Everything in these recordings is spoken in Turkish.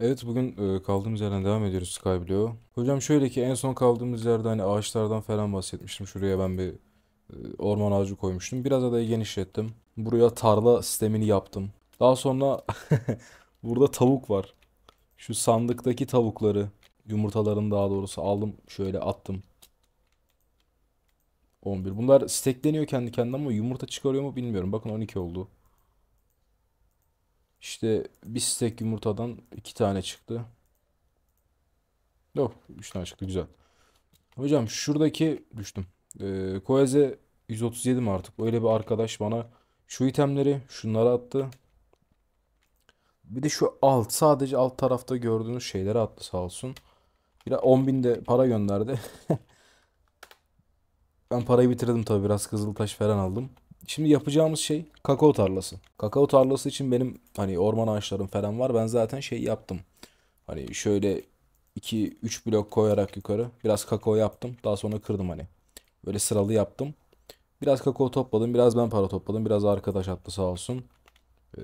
Evet bugün e, kaldığımız yerden devam ediyoruz Skyblue. Hocam şöyle ki en son kaldığımız yerde hani ağaçlardan falan bahsetmiştim. Şuraya ben bir e, orman ağacı koymuştum. Biraz adayı genişlettim. Buraya tarla sistemini yaptım. Daha sonra burada tavuk var. Şu sandıktaki tavukları, yumurtalarını daha doğrusu aldım şöyle attım. 11. Bunlar stekleniyor kendi kendine ama yumurta çıkarıyor mu bilmiyorum. Bakın 12 oldu. İşte bir stek yumurtadan iki tane çıktı. Yok üç tane çıktı güzel. Hocam şuradaki düştüm. Ee, Koeze 137 mi artık? Öyle bir arkadaş bana şu itemleri şunları attı. Bir de şu alt sadece alt tarafta gördüğünüz şeyleri attı sağ olsun. Bir 10 bin de para gönderdi. ben parayı bitirdim tabi biraz kızıl taş falan aldım. Şimdi yapacağımız şey kakao tarlası. Kakao tarlası için benim hani orman ağaçlarım falan var. Ben zaten şey yaptım. Hani şöyle 2-3 blok koyarak yukarı biraz kakao yaptım. Daha sonra kırdım hani. Böyle sıralı yaptım. Biraz kakao topladım. Biraz ben para topladım. Biraz arkadaş attı sağ olsun. Ee,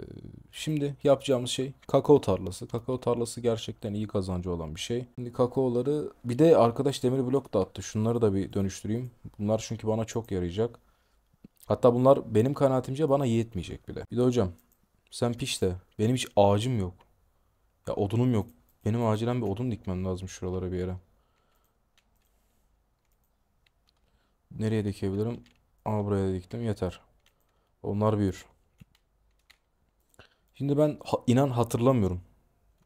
şimdi yapacağımız şey kakao tarlası. Kakao tarlası gerçekten iyi kazancı olan bir şey. Şimdi kakaoları bir de arkadaş demir blok da attı. Şunları da bir dönüştüreyim. Bunlar çünkü bana çok yarayacak. Hatta bunlar benim kanaatimce bana yetmeyecek bile. Bir de hocam sen piş de benim hiç ağacım yok. Ya odunum yok. Benim acilen bir odun dikmem lazım şuralara bir yere. Nereye dikebilirim? Aa buraya diktim yeter. Onlar büyür. Şimdi ben ha, inan hatırlamıyorum.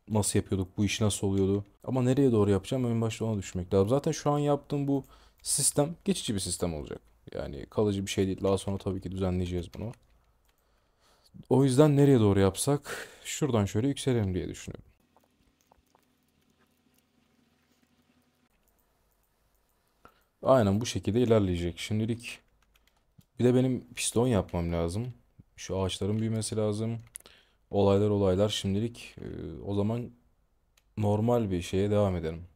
Nasıl yapıyorduk bu iş nasıl oluyordu. Ama nereye doğru yapacağım en başta ona düşmek lazım. Zaten şu an yaptığım bu sistem geçici bir sistem olacak. Yani kalıcı bir şey değil. Daha sonra tabii ki düzenleyeceğiz bunu. O yüzden nereye doğru yapsak? Şuradan şöyle yükselelim diye düşünüyorum. Aynen bu şekilde ilerleyecek. Şimdilik bir de benim piston yapmam lazım. Şu ağaçların büyümesi lazım. Olaylar olaylar şimdilik. Ee, o zaman normal bir şeye devam edelim.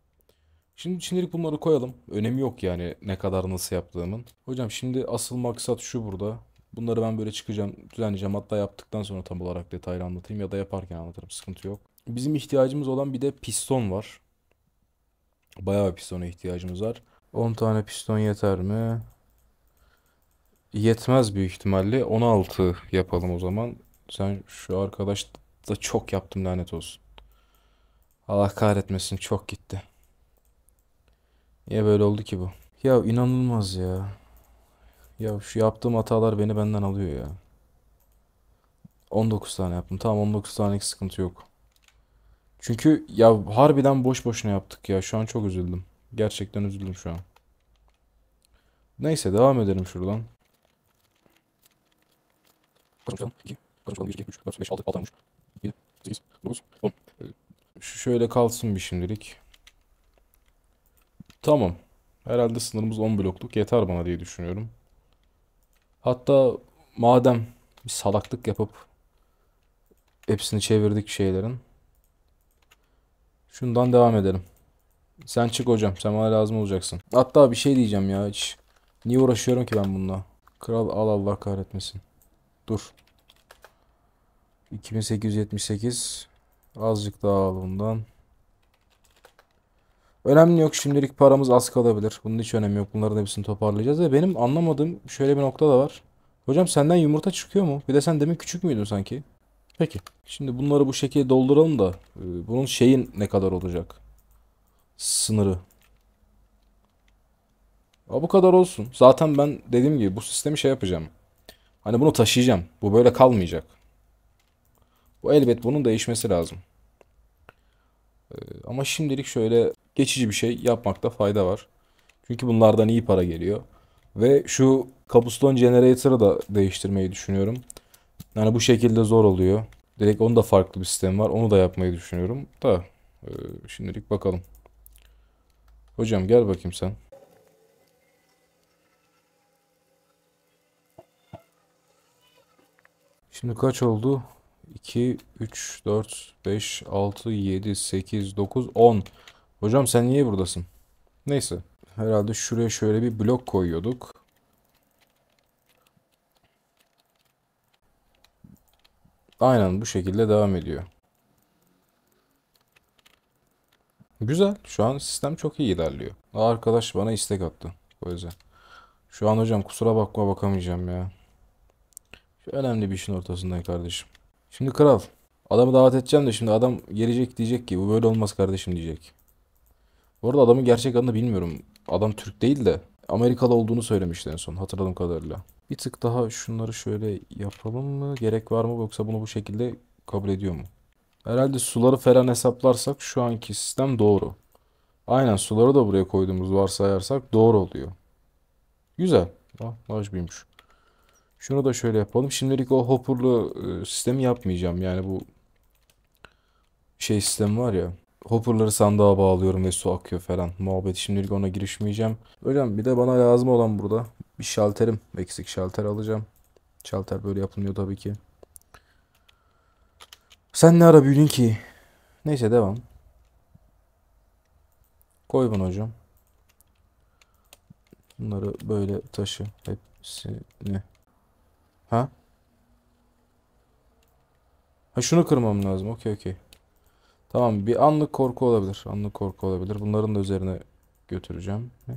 Şimdi şimdilik bunları koyalım. Önemi yok yani ne kadar nasıl yaptığımın. Hocam şimdi asıl maksat şu burada. Bunları ben böyle çıkacağım, düzenleyeceğim. Hatta yaptıktan sonra tam olarak detaylı anlatayım ya da yaparken anlatırım. Sıkıntı yok. Bizim ihtiyacımız olan bir de piston var. Bayağı bir pistona ihtiyacımız var. 10 tane piston yeter mi? Yetmez büyük ihtimalle. 16 yapalım o zaman. Sen şu arkadaş da çok yaptım lanet olsun. Allah kahretmesin çok gitti. Niye böyle oldu ki bu? Ya inanılmaz ya. Ya şu yaptığım hatalar beni benden alıyor ya. 19 tane yaptım. Tamam 19 tanelik sıkıntı yok. Çünkü ya harbiden boş boşuna yaptık ya. Şu an çok üzüldüm. Gerçekten üzüldüm şu an. Neyse devam edelim şuradan. Şu şöyle kalsın bir şimdilik. Tamam. Herhalde sınırımız 10 blokluk yeter bana diye düşünüyorum. Hatta madem bir salaklık yapıp hepsini çevirdik şeylerin. Şundan devam edelim. Sen çık hocam. Sen bana lazım olacaksın. Hatta bir şey diyeceğim ya hiç. Niye uğraşıyorum ki ben bununla? Kral al Allah kahretmesin. Dur. 2878 azıcık daha al bundan. Önemli yok şimdilik paramız az kalabilir. Bunun hiç önemi yok. Bunların hepsini toparlayacağız. Ve benim anlamadığım şöyle bir nokta da var. Hocam senden yumurta çıkıyor mu? Bir de sen demin küçük müydün sanki? Peki. Şimdi bunları bu şekilde dolduralım da e, bunun şeyin ne kadar olacak? Sınırı. Ya bu kadar olsun. Zaten ben dediğim gibi bu sistemi şey yapacağım. Hani bunu taşıyacağım. Bu böyle kalmayacak. Bu elbet bunun değişmesi lazım. Ee, ama şimdilik şöyle geçici bir şey yapmakta fayda var. Çünkü bunlardan iyi para geliyor. Ve şu Capstone Generator'ı da değiştirmeyi düşünüyorum. Yani bu şekilde zor oluyor. Direkt onda farklı bir sistem var. Onu da yapmayı düşünüyorum. Da e, şimdilik bakalım. Hocam gel bakayım sen. Şimdi kaç oldu? 2, 3, 4, 5, 6, 7, 8, 9, 10. Hocam sen niye buradasın? Neyse. Herhalde şuraya şöyle bir blok koyuyorduk. Aynen bu şekilde devam ediyor. Güzel. Şu an sistem çok iyi ilerliyor. Arkadaş bana istek attı. O yüzden. Şu an hocam kusura bakma bakamayacağım ya. Şu önemli bir işin ortasındayım kardeşim. Şimdi kral. Adamı davet edeceğim de şimdi adam gelecek diyecek ki bu böyle olmaz kardeşim diyecek. Bu arada adamın gerçek adını bilmiyorum. Adam Türk değil de Amerikalı olduğunu söylemişti en son hatırladığım kadarıyla. Bir tık daha şunları şöyle yapalım mı? Gerek var mı yoksa bunu bu şekilde kabul ediyor mu? Herhalde suları falan hesaplarsak şu anki sistem doğru. Aynen suları da buraya koyduğumuz varsayarsak doğru oluyor. Güzel. Ah, lajbiymiş. Şunu da şöyle yapalım. Şimdilik o hopurlu e, sistemi yapmayacağım. Yani bu şey sistemi var ya. Hopurları sandığa bağlıyorum ve su akıyor falan. Muhabbet şimdilik ona girişmeyeceğim. Hocam bir de bana lazım olan burada bir şalterim. Eksik şalter alacağım. Şalter böyle yapılmıyor tabii ki. Sen ne ara büyüdün ki? Neyse devam. Koy bunu hocam. Bunları böyle taşı hepsini. Ha? Ha şunu kırmam lazım. Okey okey. Tamam bir anlık korku olabilir. Anlık korku olabilir. Bunların da üzerine götüreceğim. Ne?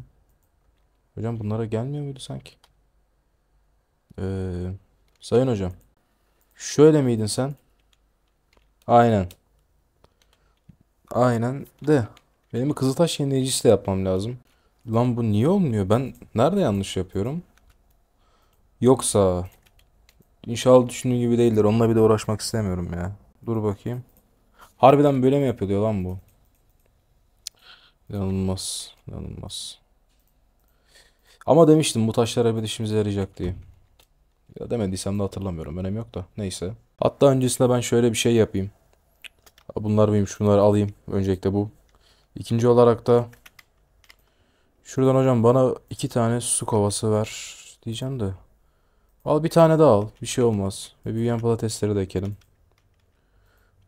Hocam bunlara gelmiyor muydu sanki? Ee, sayın hocam. Şöyle miydin sen? Aynen. Aynen de. Benim Kızıltaş yenileyicisi de yapmam lazım. Lan bu niye olmuyor? Ben nerede yanlış yapıyorum? Yoksa İnşallah düşündüğün gibi değildir. Onunla bir de uğraşmak istemiyorum ya. Dur bakayım. Harbiden böyle mi yapıyor diyor lan bu. İnanılmaz. İnanılmaz. Ama demiştim bu taşlar bir işimize yarayacak diye. Ya demediysem de hatırlamıyorum. Önemi yok da. Neyse. Hatta öncesinde ben şöyle bir şey yapayım. Bunlar mıymış bunları alayım. Öncelikle bu. İkinci olarak da şuradan hocam bana iki tane su kovası ver diyeceğim de Al bir tane daha al. Bir şey olmaz. Ve büyüyen patatesleri de ekelim.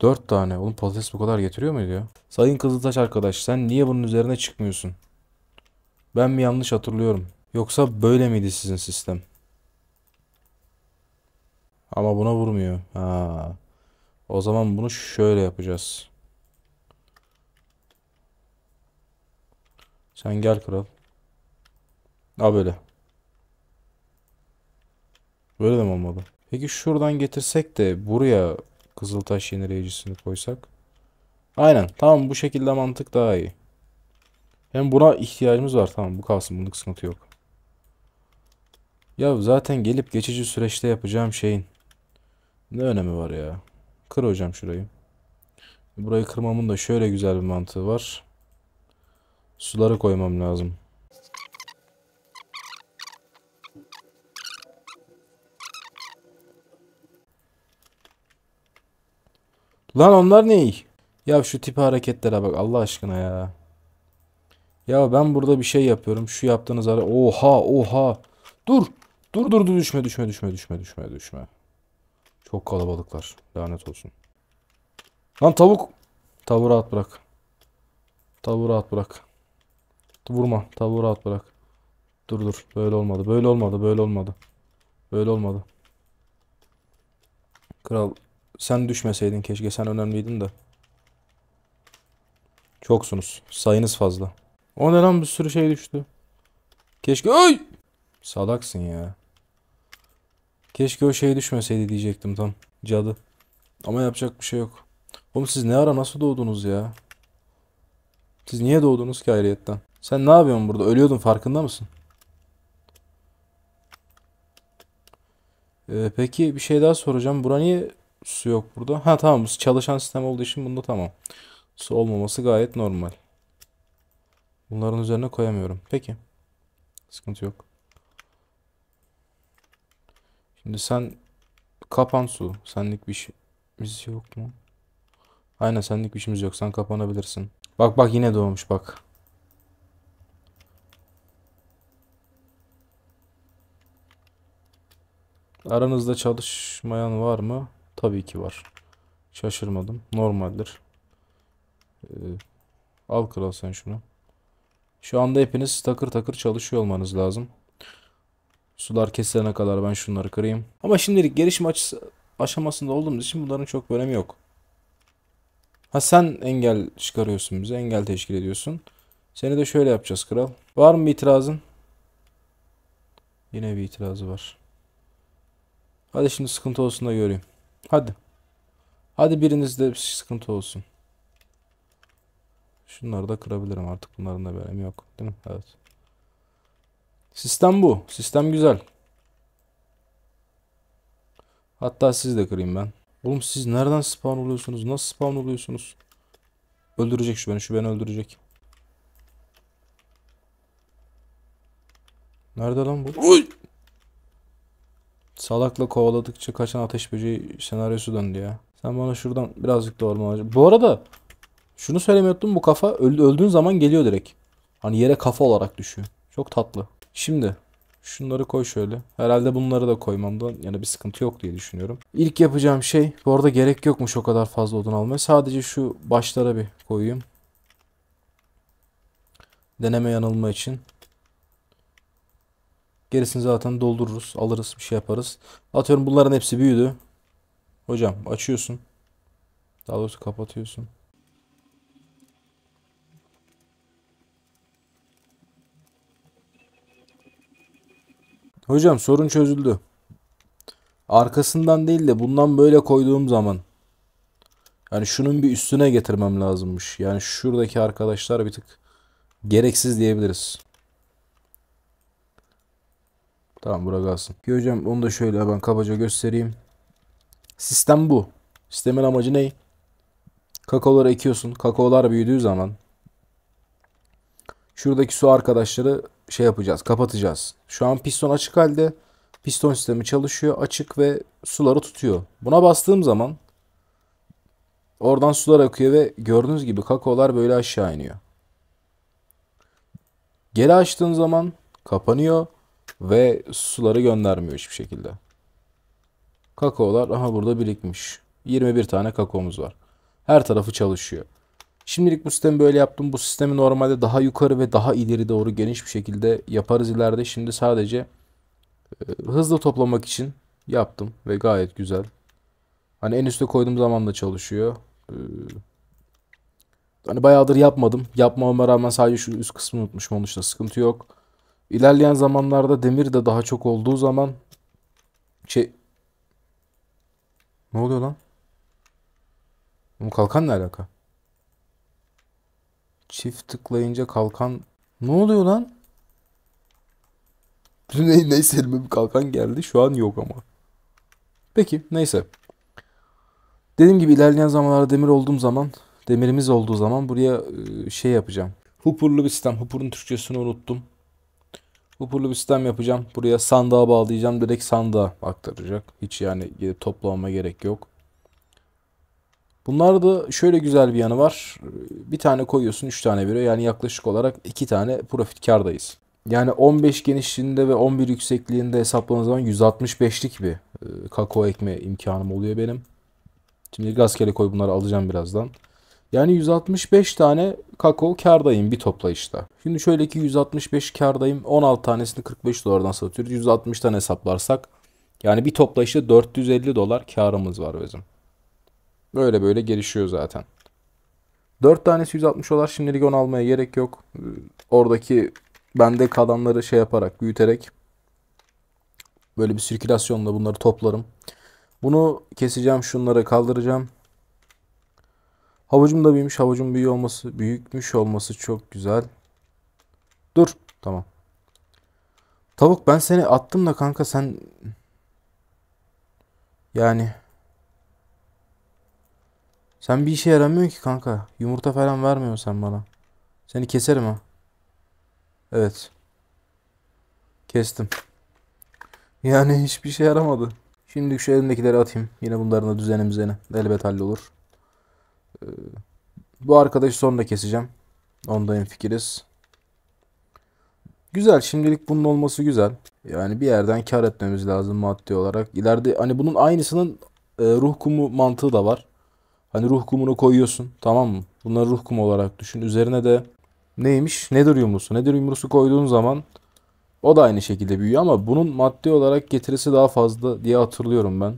Dört tane. Oğlum patates bu kadar getiriyor mu diyor? Sayın Kızıltaş arkadaş sen niye bunun üzerine çıkmıyorsun? Ben mi yanlış hatırlıyorum? Yoksa böyle miydi sizin sistem? Ama buna vurmuyor. Ha. O zaman bunu şöyle yapacağız. Sen gel kral. Ha böyle. Böyle de mi olmadı? Peki şuradan getirsek de buraya Kızıltaş yenileyicisini koysak. Aynen. Tamam bu şekilde mantık daha iyi. Hem buna ihtiyacımız var. Tamam bu kalsın. Bunluk sıkıntı yok. Ya zaten gelip geçici süreçte yapacağım şeyin ne önemi var ya? Kır hocam şurayı. Burayı kırmamın da şöyle güzel bir mantığı var. Suları koymam lazım. Lan onlar ne? Ya şu tip hareketlere bak Allah aşkına ya. Ya ben burada bir şey yapıyorum. Şu yaptığınız ara oha oha. Dur. Dur dur dur düşme düşme düşme düşme düşme düşme. Çok kalabalıklar. Lanet olsun. Lan tavuk. Tavuğu rahat bırak. Tavuğu rahat bırak. Vurma. Tavuğu rahat bırak. Dur dur. Böyle olmadı. Böyle olmadı. Böyle olmadı. Böyle olmadı. Kral sen düşmeseydin keşke. Sen önemliydin de. Çoksunuz. Sayınız fazla. O ne lan bir sürü şey düştü. Keşke... Ay! Salaksın ya. Keşke o şey düşmeseydi diyecektim tam. Cadı. Ama yapacak bir şey yok. Oğlum siz ne ara nasıl doğdunuz ya? Siz niye doğdunuz ki ayrıyetten? Sen ne yapıyorsun burada? Ölüyordun farkında mısın? Ee, peki bir şey daha soracağım. Bura niye Su yok burada. Ha tamam bu çalışan sistem olduğu için bunda tamam. Su olmaması gayet normal. Bunların üzerine koyamıyorum. Peki. Sıkıntı yok. Şimdi sen kapan su. Senlik bir işimiz yok mu? Aynen senlik bir işimiz yok. Sen kapanabilirsin. Bak bak yine doğmuş bak. Aranızda çalışmayan var mı? Tabii ki var. Şaşırmadım. Normaldir. Ee, al kral sen şunu. Şu anda hepiniz takır takır çalışıyor olmanız lazım. Sular kesilene kadar ben şunları kırayım. Ama şimdilik gelişim açısı, aşamasında olduğumuz için bunların çok önemi yok. Ha sen engel çıkarıyorsun bize. Engel teşkil ediyorsun. Seni de şöyle yapacağız kral. Var mı itirazın? Yine bir itirazı var. Hadi şimdi sıkıntı olsun da göreyim. Hadi. Hadi birinizde bir sıkıntı olsun. Şunları da kırabilirim artık. Bunların da benim önemi yok. Değil mi? Evet. Sistem bu. Sistem güzel. Hatta siz de kırayım ben. Oğlum siz nereden spawn oluyorsunuz? Nasıl spawn oluyorsunuz? Öldürecek şu beni. Şu beni öldürecek. Nerede lan bu? Uy! Salakla kovaladıkça kaçan ateş böceği senaryosu döndü ya. Sen bana şuradan birazcık da orman Bu arada şunu söylemiyordum bu kafa öldü, öldüğün zaman geliyor direkt. Hani yere kafa olarak düşüyor. Çok tatlı. Şimdi şunları koy şöyle. Herhalde bunları da koymamdan yani bir sıkıntı yok diye düşünüyorum. İlk yapacağım şey bu arada gerek yokmuş o kadar fazla odun almaya. Sadece şu başlara bir koyayım. Deneme yanılma için. Gerisini zaten doldururuz. Alırız bir şey yaparız. Atıyorum bunların hepsi büyüdü. Hocam açıyorsun. Daha doğrusu kapatıyorsun. Hocam sorun çözüldü. Arkasından değil de bundan böyle koyduğum zaman yani şunun bir üstüne getirmem lazımmış. Yani şuradaki arkadaşlar bir tık gereksiz diyebiliriz. Tamam bura kalsın. Ki hocam onu da şöyle ben kabaca göstereyim. Sistem bu. Sistemin amacı ne? Kakaoları ekiyorsun. Kakaolar büyüdüğü zaman şuradaki su arkadaşları şey yapacağız. Kapatacağız. Şu an piston açık halde. Piston sistemi çalışıyor. Açık ve suları tutuyor. Buna bastığım zaman oradan sular akıyor ve gördüğünüz gibi kakaolar böyle aşağı iniyor. Geri açtığın zaman kapanıyor ve suları göndermiyor hiçbir şekilde. Kakaolar aha burada birikmiş. 21 tane kakaomuz var. Her tarafı çalışıyor. Şimdilik bu sistemi böyle yaptım. Bu sistemi normalde daha yukarı ve daha ileri doğru geniş bir şekilde yaparız ileride. Şimdi sadece e, hızlı toplamak için yaptım ve gayet güzel. Hani en üste koyduğum zaman da çalışıyor. E, hani bayağıdır yapmadım. Yapmama rağmen sadece şu üst kısmı unutmuşum. Onun için sıkıntı yok. İlerleyen zamanlarda demir de daha çok olduğu zaman şey ne oluyor lan? Bu kalkan ne alaka? Çift tıklayınca kalkan ne oluyor lan? Ne, neyse elime bir kalkan geldi. Şu an yok ama. Peki neyse. Dediğim gibi ilerleyen zamanlarda demir olduğum zaman demirimiz olduğu zaman buraya ıı, şey yapacağım. Hupurlu bir sistem. Hupur'un Türkçesini unuttum. Kupurlu bir sistem yapacağım. Buraya sandığa bağlayacağım. Direkt sandığa aktaracak. Hiç yani gidip toplamama gerek yok. Bunlar da şöyle güzel bir yanı var. Bir tane koyuyorsun 3 tane veriyor. Yani yaklaşık olarak 2 tane profit kardayız. Yani 15 genişliğinde ve 11 yüksekliğinde hesapladığım zaman 165'lik bir e, kakao ekme imkanım oluyor benim. Şimdi gaz kele koy bunları alacağım birazdan. Yani 165 tane kakao kardayım bir toplayışta. Şimdi şöyle ki 165 kardayım 16 tanesini 45 dolardan satıyoruz. 160 tane hesaplarsak yani bir toplayışta 450 dolar karımız var bizim. Böyle böyle gelişiyor zaten. 4 tanesi 160 dolar şimdilik onu almaya gerek yok. Oradaki bende kalanları şey yaparak büyüterek böyle bir sirkülasyonla bunları toplarım. Bunu keseceğim şunları kaldıracağım. Havucum da büyümüş. havucum büyük olması, büyükmüş olması çok güzel. Dur. Tamam. Tavuk ben seni attım da kanka sen yani sen bir işe yaramıyorsun ki kanka. Yumurta falan vermiyorsun sen bana. Seni keserim ha. Evet. Kestim. Yani hiçbir şey yaramadı. Şimdi şu elindekileri atayım. Yine bunların da düzenimizene. Elbet hallolur. Ee, bu arkadaşı sonra keseceğim. Onda en fikiriz. Güzel şimdilik bunun olması güzel. Yani bir yerden kar etmemiz lazım maddi olarak. İleride hani bunun aynısının e, ruh kumu mantığı da var. Hani ruh kumunu koyuyorsun tamam mı? Bunları ruh kumu olarak düşün. Üzerine de neymiş? Nedir yumrusu? Nedir yumrusu koyduğun zaman o da aynı şekilde büyüyor ama bunun maddi olarak getirisi daha fazla diye hatırlıyorum ben.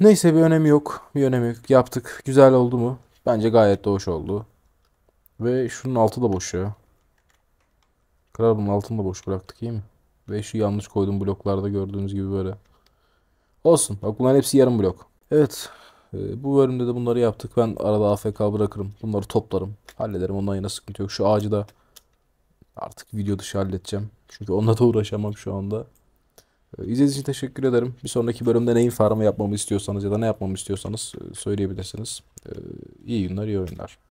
Neyse bir önemi yok. Bir önemi yok. Yaptık. Güzel oldu mu? Bence gayet de hoş oldu. Ve şunun altı da boş ya. Kral bunun altını da boş bıraktık iyi mi? Ve şu yanlış koyduğum bloklarda gördüğünüz gibi böyle. Olsun. Bak bunların hepsi yarım blok. Evet. Ee, bu bölümde de bunları yaptık. Ben arada AFK bırakırım. Bunları toplarım. Hallederim. Ondan yana sıkıntı yok. Şu ağacı da artık video dışı halledeceğim. Çünkü onunla da uğraşamam şu anda. Ee, izlediğiniz için teşekkür ederim. Bir sonraki bölümde neyin farmı yapmamı istiyorsanız ya da ne yapmamı istiyorsanız e, söyleyebilirsiniz. Ee, iyi günler, iyi oyunlar.